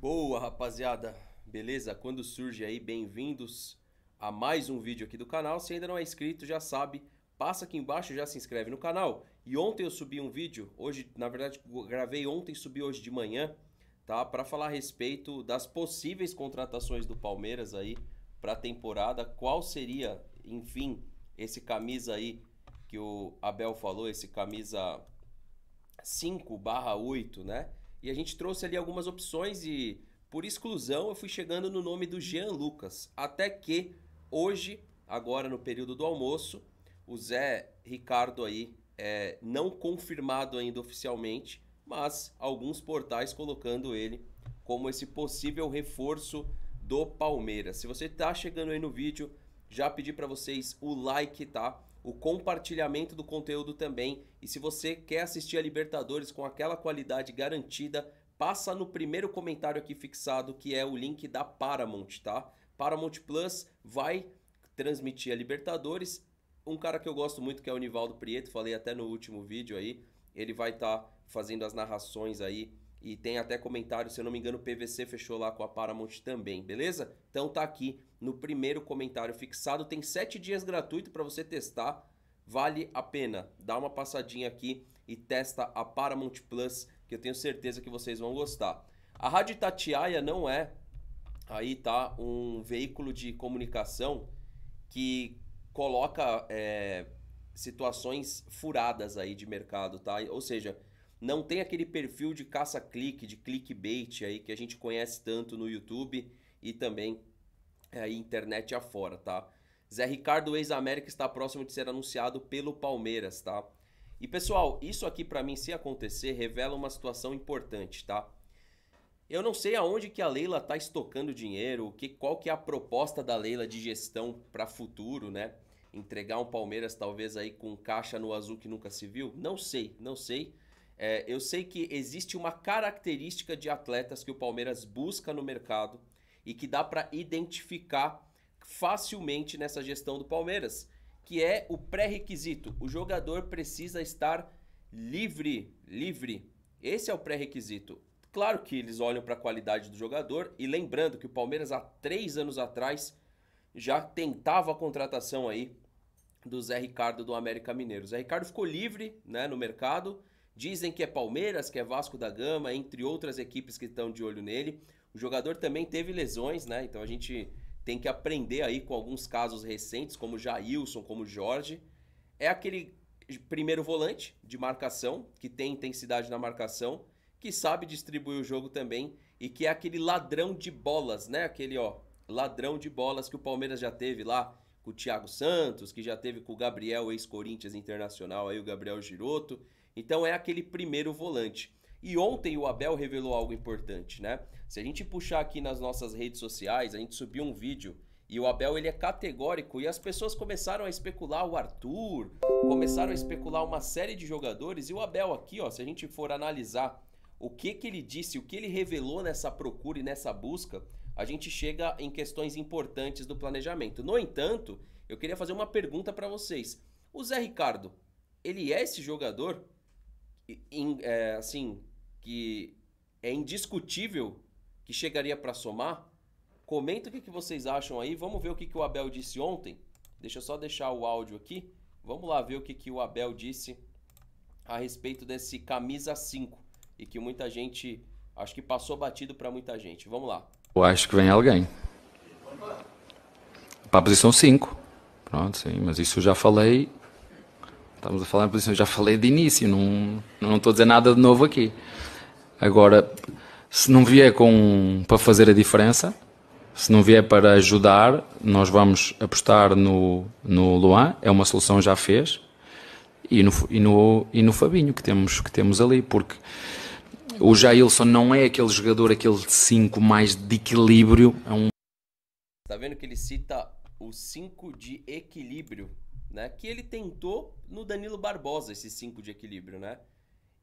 Boa, rapaziada. Beleza? Quando surge aí, bem-vindos a mais um vídeo aqui do canal. Se ainda não é inscrito, já sabe, passa aqui embaixo, e já se inscreve no canal. E ontem eu subi um vídeo, hoje, na verdade, gravei ontem e subi hoje de manhã, tá? Para falar a respeito das possíveis contratações do Palmeiras aí para a temporada, qual seria, enfim, esse camisa aí que o Abel falou, esse camisa 5/8, né? E a gente trouxe ali algumas opções e, por exclusão, eu fui chegando no nome do Jean Lucas. Até que hoje, agora no período do almoço, o Zé Ricardo aí é não confirmado ainda oficialmente, mas alguns portais colocando ele como esse possível reforço do Palmeiras. Se você está chegando aí no vídeo, já pedi para vocês o like, tá? o compartilhamento do conteúdo também. E se você quer assistir a Libertadores com aquela qualidade garantida, passa no primeiro comentário aqui fixado, que é o link da Paramount, tá? Paramount Plus vai transmitir a Libertadores. Um cara que eu gosto muito que é o Nivaldo Prieto, falei até no último vídeo aí, ele vai estar tá fazendo as narrações aí e tem até comentário, se eu não me engano, o PVC fechou lá com a Paramount também, beleza? Então tá aqui no primeiro comentário fixado. Tem 7 dias gratuito para você testar. Vale a pena. Dá uma passadinha aqui e testa a Paramount Plus, que eu tenho certeza que vocês vão gostar. A Rádio Tatiaia não é aí tá um veículo de comunicação que coloca é, situações furadas aí de mercado, tá? Ou seja, não tem aquele perfil de caça-clique, de clickbait aí que a gente conhece tanto no YouTube e também é, internet afora, tá? Zé Ricardo, ex-América, está próximo de ser anunciado pelo Palmeiras, tá? E pessoal, isso aqui para mim, se acontecer, revela uma situação importante, tá? Eu não sei aonde que a Leila tá estocando dinheiro, que, qual que é a proposta da Leila de gestão para futuro, né? Entregar um Palmeiras talvez aí com caixa no azul que nunca se viu? Não sei, não sei. É, eu sei que existe uma característica de atletas que o Palmeiras busca no mercado e que dá para identificar facilmente nessa gestão do Palmeiras, que é o pré-requisito. O jogador precisa estar livre, livre. Esse é o pré-requisito. Claro que eles olham para a qualidade do jogador e lembrando que o Palmeiras há três anos atrás já tentava a contratação aí do Zé Ricardo do América Mineiro. O Zé Ricardo ficou livre né, no mercado Dizem que é Palmeiras, que é Vasco da Gama, entre outras equipes que estão de olho nele. O jogador também teve lesões, né? Então a gente tem que aprender aí com alguns casos recentes, como Jailson, como Jorge. É aquele primeiro volante de marcação, que tem intensidade na marcação, que sabe distribuir o jogo também e que é aquele ladrão de bolas, né? Aquele, ó, ladrão de bolas que o Palmeiras já teve lá com o Thiago Santos, que já teve com o Gabriel, ex-Corinthians internacional, aí o Gabriel Giroto. Então é aquele primeiro volante. E ontem o Abel revelou algo importante, né? Se a gente puxar aqui nas nossas redes sociais, a gente subiu um vídeo e o Abel ele é categórico e as pessoas começaram a especular o Arthur, começaram a especular uma série de jogadores e o Abel aqui, ó, se a gente for analisar o que, que ele disse, o que ele revelou nessa procura e nessa busca, a gente chega em questões importantes do planejamento. No entanto, eu queria fazer uma pergunta para vocês. O Zé Ricardo, ele é esse jogador, em, é, assim, que é indiscutível que chegaria para somar? Comenta o que, que vocês acham aí. Vamos ver o que, que o Abel disse ontem. Deixa eu só deixar o áudio aqui. Vamos lá ver o que, que o Abel disse a respeito desse camisa 5 e que muita gente acho que passou batido para muita gente. Vamos lá. Eu acho que vem alguém. Para a posição 5. Pronto, sim, mas isso eu já falei. Estamos a falar em posição, já falei de início, não, não estou a dizer nada de novo aqui. Agora, se não vier com, para fazer a diferença, se não vier para ajudar, nós vamos apostar no, no Luan, é uma solução já fez, e no, e no, e no Fabinho que temos, que temos ali, porque o Jailson não é aquele jogador, aquele 5 mais de equilíbrio. É um... Tá vendo que ele cita o 5 de equilíbrio, né? Que ele tentou no Danilo Barbosa, esse 5 de equilíbrio, né?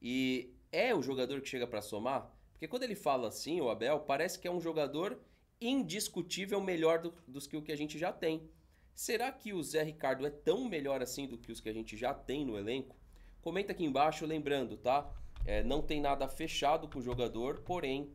E é o jogador que chega para somar, porque quando ele fala assim, o Abel, parece que é um jogador indiscutível melhor do, dos que o que a gente já tem. Será que o Zé Ricardo é tão melhor assim do que os que a gente já tem no elenco? Comenta aqui embaixo, lembrando, tá? É, não tem nada fechado com o jogador, porém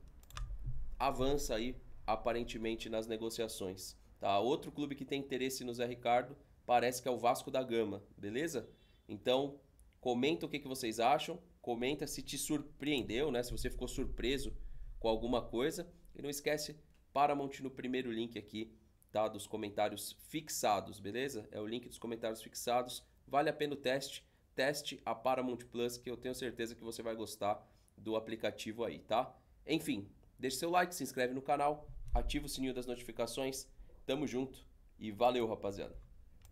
avança aí aparentemente nas negociações. Tá? Outro clube que tem interesse no Zé Ricardo parece que é o Vasco da Gama, beleza? Então comenta o que, que vocês acham, comenta se te surpreendeu, né? Se você ficou surpreso com alguma coisa e não esquece Paramount no primeiro link aqui, tá? Dos comentários fixados, beleza? É o link dos comentários fixados. Vale a pena o teste teste a Paramount Plus, que eu tenho certeza que você vai gostar do aplicativo aí, tá? Enfim, deixe seu like, se inscreve no canal, ativa o sininho das notificações. Tamo junto e valeu, rapaziada.